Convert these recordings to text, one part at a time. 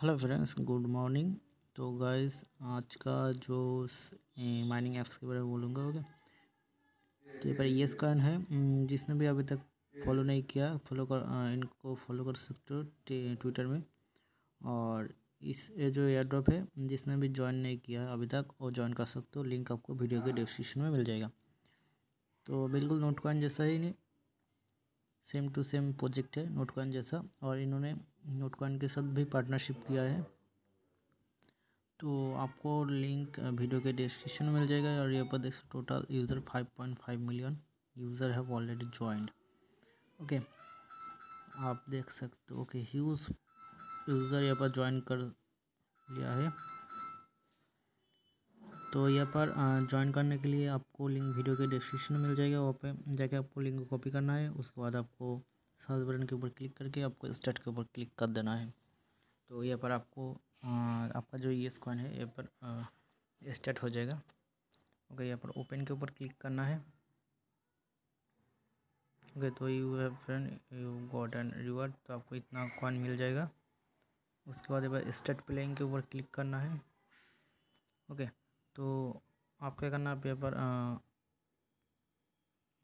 Hello friends good morning तो guys आज का जो माइनिंग एप्स के बारे में बोलूँगा ओके तो ये पर ये स्कैन है जिसने भी अभी तक फॉलो नहीं किया फॉलो कर इनको फॉलो कर सकते हो ट्विटर में और इस ये जो एयर ड्रॉप है जिसने भी ज्वाइन नहीं किया अभी तक वो ज्वाइन कर सकते हो लिंक आपको वीडियो के डिस्क्रिप्शन में मिल जाएगा तो बिल्कुल नोट कॉइन जैसा ही नहीं सेम टू सेम प्रोजेक्ट है नोट कॉइन जैसा और इन्होंने नोटकॉइन के साथ भी पार्टनरशिप किया है तो आपको लिंक वीडियो के डिस्क्रिप्शन मिल जाएगा और यहाँ पर देख सकते total user five point five million user have already joined okay आप देख सकते हो कि ह्यूज यूज़र यहाँ पर ज्वाइन कर लिया है तो यहाँ पर ज्वाइन करने के लिए आपको लिंक वीडियो के डिस्क्रिप्शन में मिल जाएगा वहाँ पे जाके आपको लिंक को कॉपी करना है उसके बाद आपको सर्च बटन के ऊपर क्लिक करके आपको स्टार्ट के ऊपर क्लिक कर देना है तो यहाँ पर आपको आपका जो ये स्कॉन है यहाँ पर स्टार्ट हो जाएगा ओके यहाँ पर ओपन के ऊपर क्लिक करना है ओके तो you have friend you got an reward तो आपको इतना कॉइन मिल जाएगा उसके बाद एक स्टेट प्लेइंग के ऊपर क्लिक करना है ओके तो आप क्या करना है आप यहाँ पर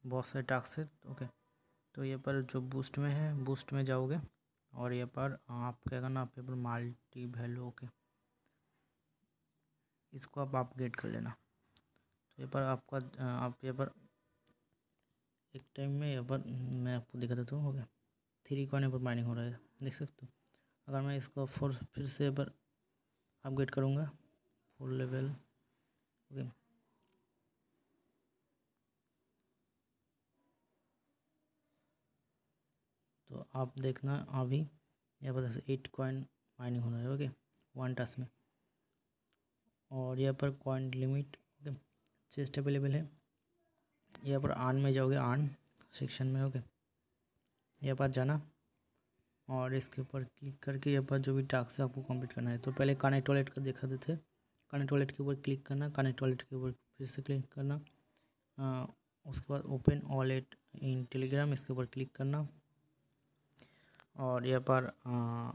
बहुत से टास्क है ओके तो ये पर जो बूस्ट में है बूस्ट में जाओगे और ये पर आप क्या करना आप ये पर माल्टी वैल्यू ओके इसको आप अपग्रेड कर लेना तो ये पर आपका आप ये पर एक टाइम में यहाँ पर मैं आपको दिखा देता हूँ हो गया थ्री कॉइन पर माइनिंग हो रहा है देख सकते हो अगर मैं इसको फोर फिर से पर अपग्रेड करूँगा फोर लेवल ओके तो आप देखना अभी यहाँ पर एट कॉइन माइनिंग होना है ओके वन टास्क में और यहाँ पर coin limit okay chest available है यहाँ पर आन में जाओगे आन सेक्शन में ओके यहाँ पर जाना और इसके ऊपर क्लिक करके यहाँ पर जो भी टास्क है आपको कंप्लीट करना है तो पहले कनेक्ट वॉलेट का देखा देते कनेक्ट वॉलेट के ऊपर क्लिक करना कनेक्ट वॉलेट के ऊपर फिर से क्लिक करना आ, उसके बाद ओपन वॉलेट इन टेलीग्राम इसके ऊपर क्लिक करना और यहाँ पर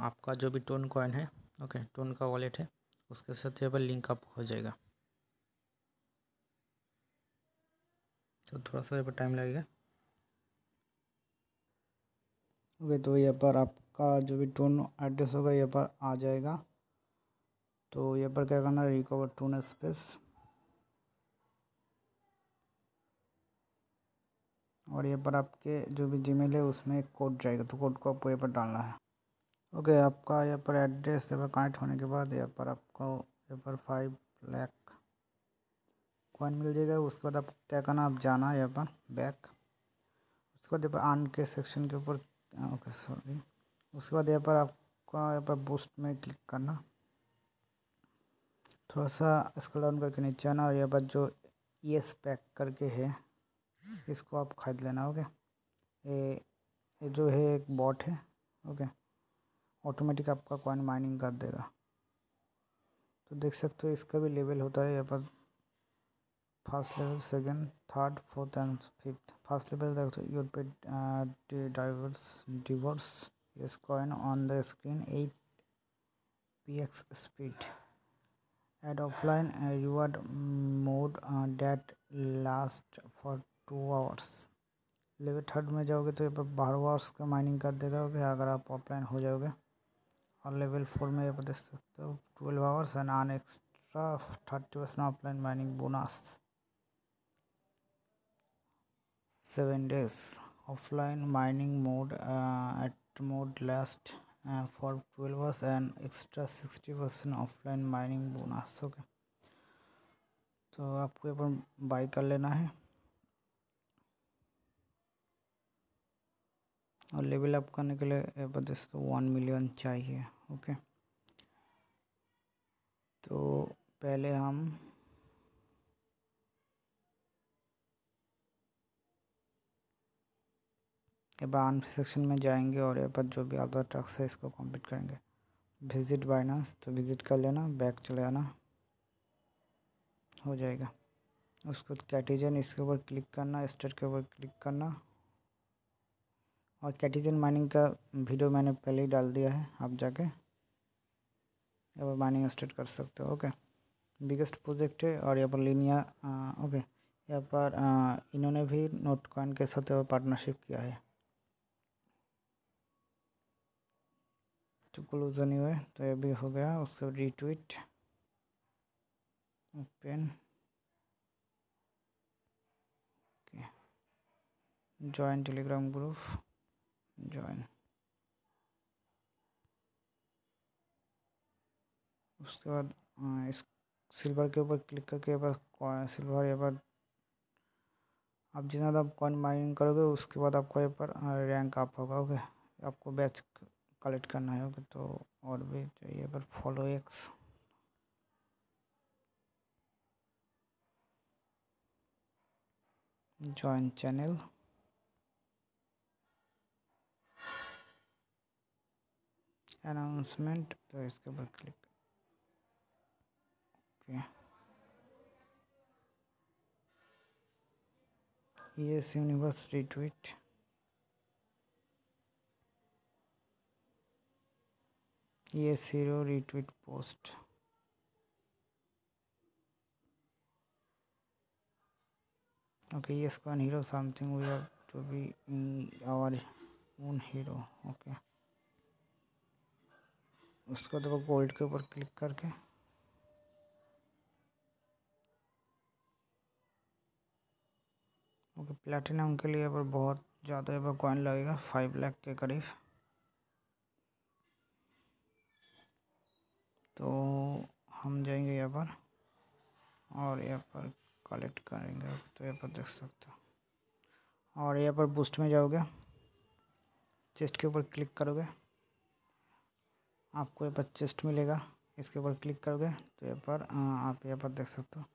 आपका जो भी टोन कॉइन है ओके टोन का वॉलेट है उसके साथ यहाँ पर लिंक अप हो जाएगा तो थोड़ा सा यहाँ पर टाइम लगेगा ओके तो यहाँ पर आपका जो भी टोन एड्रेस होगा यहाँ पर आ जाएगा तो यहाँ पर क्या करना रिकवर टोन स्पेस और यहाँ पर आपके जो भी जीमेल है उसमें एक कोड जाएगा तो कोड को आपको यहाँ पर डालना है ओके आपका यहाँ पर एड्रेस यहाँ पर कनेक्ट होने के बाद यहाँ पर आपको यहाँ पर फाइव लैक कॉइन मिल जाएगा उसके बाद आप क्या करना आप जाना यहाँ पर बैक उसके बाद यहाँ पर आन के सेक्शन के ऊपर ओके सॉरी उसके बाद यहाँ पर आपका यहाँ पर बूस्ट में क्लिक करना थोड़ा सा स्क्रॉल डाउन करके नीचे आना और यहाँ पर जो ई एस पैक करके है इसको आप खरीद लेना ओके ये ये जो है एक बॉट है ओके ऑटोमेटिक आपका कॉइन माइनिंग कर देगा तो देख सकते हो इसका भी लेवल होता है यहाँ पर first level second third fourth and fifth first level हो यूर पे डाइवर्स डिवर्स yes coin on the screen eight P X speed at offline reward mode that last for two hours level third में जाओगे तो ये पर बारह आवर्स का माइनिंग कर देगा ओके अगर आप ऑफलाइन हो जाओगे और लेवल फोर में ये पर देख सकते हो twelve hours and earn extra thirty percent offline mining bonus seven days offline mining mode at mode last for twelve hours and extra sixty percent offline mining bonus okay तो आपको ये पर बाई कर लेना है और लेवल अप करने के लिए दोस्तों वन मिलियन चाहिए ओके तो पहले हम अब आर्म सेक्शन में जाएंगे और यहाँ पर जो भी अदर ट्रक्स है इसको कंप्लीट करेंगे विजिट बाइनास तो विजिट कर लेना बैक चले आना हो जाएगा उसको कैटेजन इसके ऊपर क्लिक करना स्टेट के ऊपर क्लिक करना और कैटिजन माइनिंग का वीडियो मैंने पहले ही डाल दिया है आप जाके यहाँ पर माइनिंग स्टार्ट कर सकते हो ओके बिगेस्ट प्रोजेक्ट है और यहाँ पर लिनिया ओके यहाँ पर इन्होंने भी नोट कॉइन के साथ पार्टनरशिप किया है तो क्लोज नहीं हुए तो ये भी हो गया उसके retweet open join Telegram group join उसके बाद हाँ, इस सिल्वर के ऊपर क्लिक करके बस सिल्वर यहाँ पर आप जितना ज़्यादा आप कॉइन माइनिंग करोगे उसके बाद आपको यहाँ पर हाँ, रैंक आप होगा ओके आपको बैच कलेक्ट करना है ओके तो और भी चाहिए पर follow X join channel announcement तो इसके ऊपर click okay S university tweet ये सीरो रिट्वीट पोस्ट ओके ये scone hero something we have to be in our own hero okay okay. उसको देखो गोल्ड के ऊपर क्लिक करके ओके प्लेटिनम के लिए पर बहुत ज़्यादा यहाँ पर कॉइन लगेगा फाइव लाख के करीब तो हम जाएंगे यहाँ पर और यहाँ पर कलेक्ट करेंगे तो यहाँ पर देख सकते हो और यहाँ पर बूस्ट में जाओगे चेस्ट के ऊपर क्लिक करोगे आपको ये पर चेस्ट मिलेगा इसके ऊपर क्लिक करोगे तो यहाँ पर आप यहाँ पर देख सकते हो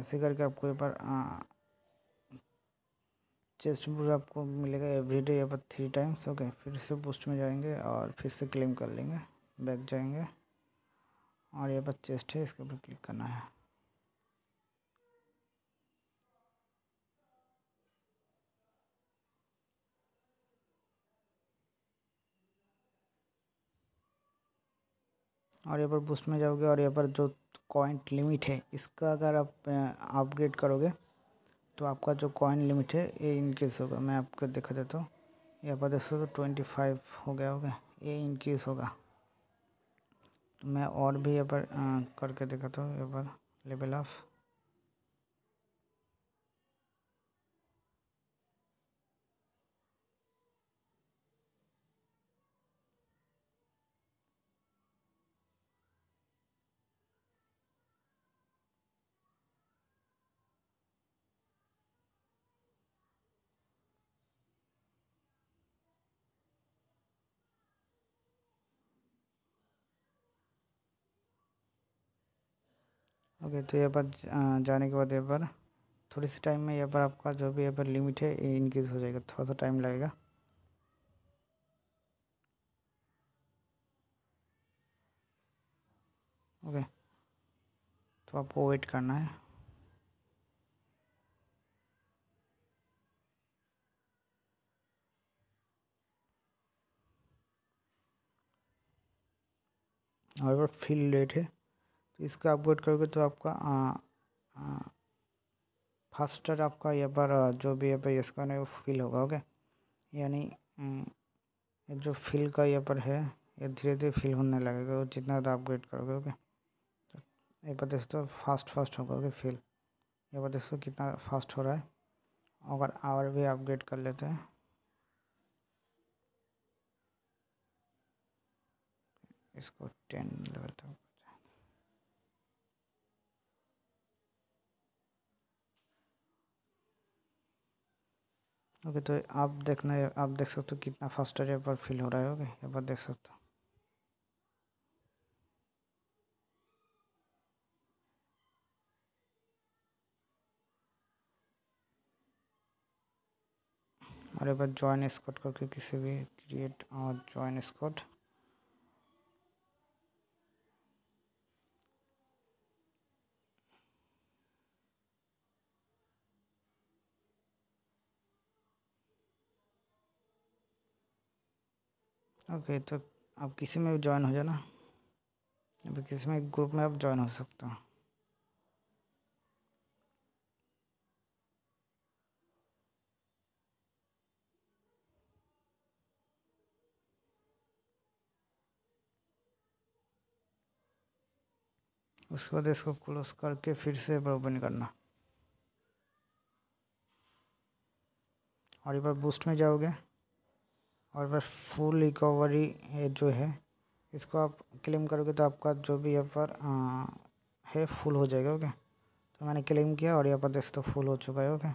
ऐसे करके आपको यहाँ पर चेस्ट बूस्ट आपको मिलेगा एवरीडे यहाँ पर थ्री टाइम्स ओके फिर से बूस्ट में जाएंगे और फिर से क्लेम कर लेंगे बैक जाएंगे और यहाँ पर चेस्ट है इसके ऊपर क्लिक करना है और यहाँ पर बूस्ट में जाओगे और यहाँ पर जो कॉइंट लिमिट है इसका अगर आप अपग्रेड करोगे तो आपका जो कॉइन लिमिट है ये इंक्रीज़ होगा मैं आपको दिखा देता हूँ यहाँ पर देखो तो ट्वेंटी फाइव हो गया होगा ये इंक्रीज़ होगा तो मैं और भी यहाँ पर करके दिखाता हूँ यहाँ पर लेवल ऑफ़ ओके तो यहाँ पर जाने के बाद यहाँ पर थोड़ी सी टाइम में यहाँ पर आपका जो भी यहाँ पर लिमिट है ये इंक्रीज़ हो जाएगा थोड़ा सा टाइम लगेगा ओके तो आपको वेट करना है और फिल रेट है इसको अपग्रेड करोगे तो आपका फास्टर आपका यहाँ पर जो भी यहाँ पर स्कैन है वो फिल होगा ओके यानी हम्म, जो फिल का यहाँ पर है ये धीरे धीरे फिल होने लगेगा वो जितना ज़्यादा अपग्रेड करोगे ओके ये पर देख तो फास्ट फास्ट होगा ओके फिल ये पर देख कितना फास्ट हो रहा है अगर आवर भी अपग्रेड कर लेते हैं इसको टेन लेवल तक ओके तो आप देखना आप देख सकते हो कितना फास्टर यहाँ पर फील हो रहा है ओके यहाँ पर देख सकते हो और एक बार ज्वाइन स्कॉट करके किसी भी क्रिएट और ज्वाइन स्कॉट ओके तो आप किसी में भी ज्वाइन हो जाना अभी किसी में ग्रुप में आप ज्वाइन हो सकते हो उसके बाद इसको क्लोज करके फिर से ओपन करना और एक बार बूस्ट में जाओगे और बस फुल रिकवरी है जो है इसको आप क्लेम करोगे तो आपका जो भी यहाँ पर है फुल हो जाएगा ओके तो मैंने क्लेम किया और यहाँ पर देख तो फुल हो चुका है ओके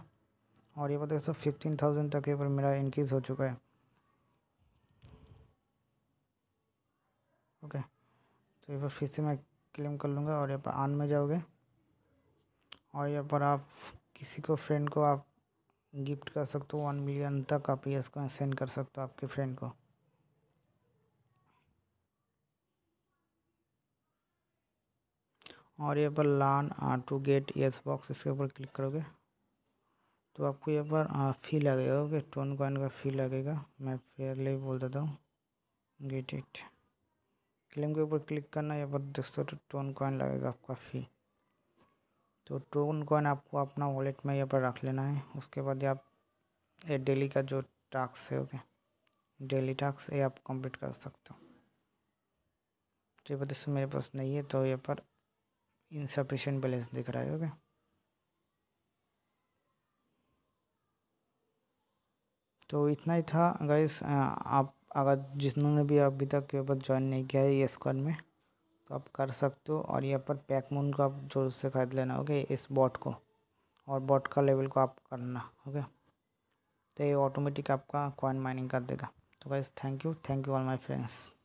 और यहाँ पर देख सकते फिफ्टीन थाउजेंड तक यहाँ पर मेरा इंक्रीज़ हो चुका है ओके तो यहाँ पर फिर से मैं क्लेम कर लूँगा और यहाँ पर आन में जाओगे और यहाँ पर आप किसी को फ्रेंड को आप गिफ्ट कर सकते हो वन मिलियन तक आप ये को सेंड कर सकते हो आपके फ्रेंड को और यहाँ पर लान टू गेट यस बॉक्स इसके ऊपर क्लिक करोगे तो आपको यहाँ पर फी लगेगा ओके टोन कॉइन का फी लगेगा मैं फेयरली बोल देता हूँ गेट इट क्लेम के ऊपर क्लिक करना यहाँ पर दोस्तों टोन तो कॉइन लगेगा आपका फ़ी तो टोकन कॉइन आपको अपना वॉलेट में यहाँ पर रख लेना है उसके बाद आप ये डेली का जो टास्क है ओके डेली टास्क ये आप कंप्लीट कर सकते हो तो ये मेरे पास नहीं है तो यहाँ पर इनसफिशेंट बैलेंस दिख रहा है ओके तो इतना ही था गाइस आप अगर जिन्होंने भी अभी तक ये ज्वाइन नहीं किया है ये स्क्वाड में तो आप कर सकते हो और यहाँ पर पैकमून को आप जोर से खरीद लेना ओके इस बॉट को और बॉट का लेवल को आप करना ओके तो ये ऑटोमेटिक आपका कॉइन माइनिंग कर देगा तो guys thank you thank you all my friends